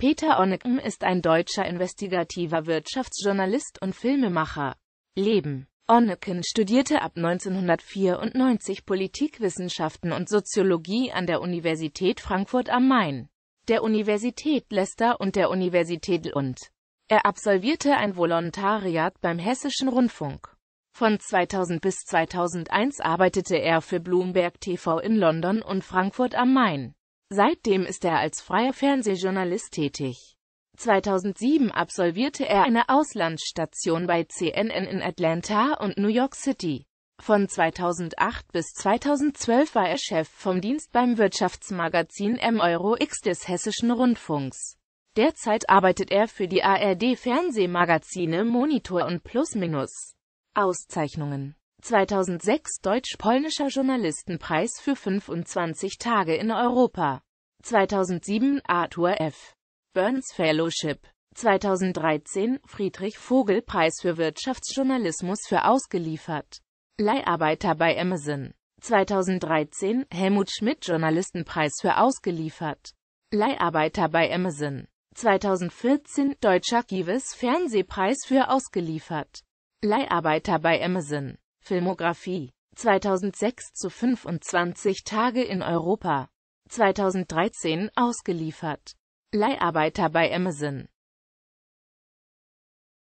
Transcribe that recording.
Peter Onneken ist ein deutscher investigativer Wirtschaftsjournalist und Filmemacher. Leben Onneken studierte ab 1994 Politikwissenschaften und Soziologie an der Universität Frankfurt am Main, der Universität Leicester und der Universität Lund. Er absolvierte ein Volontariat beim Hessischen Rundfunk. Von 2000 bis 2001 arbeitete er für Bloomberg TV in London und Frankfurt am Main. Seitdem ist er als freier Fernsehjournalist tätig. 2007 absolvierte er eine Auslandsstation bei CNN in Atlanta und New York City. Von 2008 bis 2012 war er Chef vom Dienst beim Wirtschaftsmagazin M-Euro-X des Hessischen Rundfunks. Derzeit arbeitet er für die ARD-Fernsehmagazine Monitor und Plus Minus. Auszeichnungen 2006 Deutsch-Polnischer Journalistenpreis für 25 Tage in Europa. 2007 Arthur F. Burns Fellowship. 2013 Friedrich Vogel Preis für Wirtschaftsjournalismus für ausgeliefert. Leiharbeiter bei Amazon. 2013 Helmut Schmidt Journalistenpreis für ausgeliefert. Leiharbeiter bei Amazon. 2014 Deutscher Gives Fernsehpreis für ausgeliefert. Leiharbeiter bei Amazon. Filmografie 2006 zu 25 Tage in Europa 2013 ausgeliefert. Leiharbeiter bei Amazon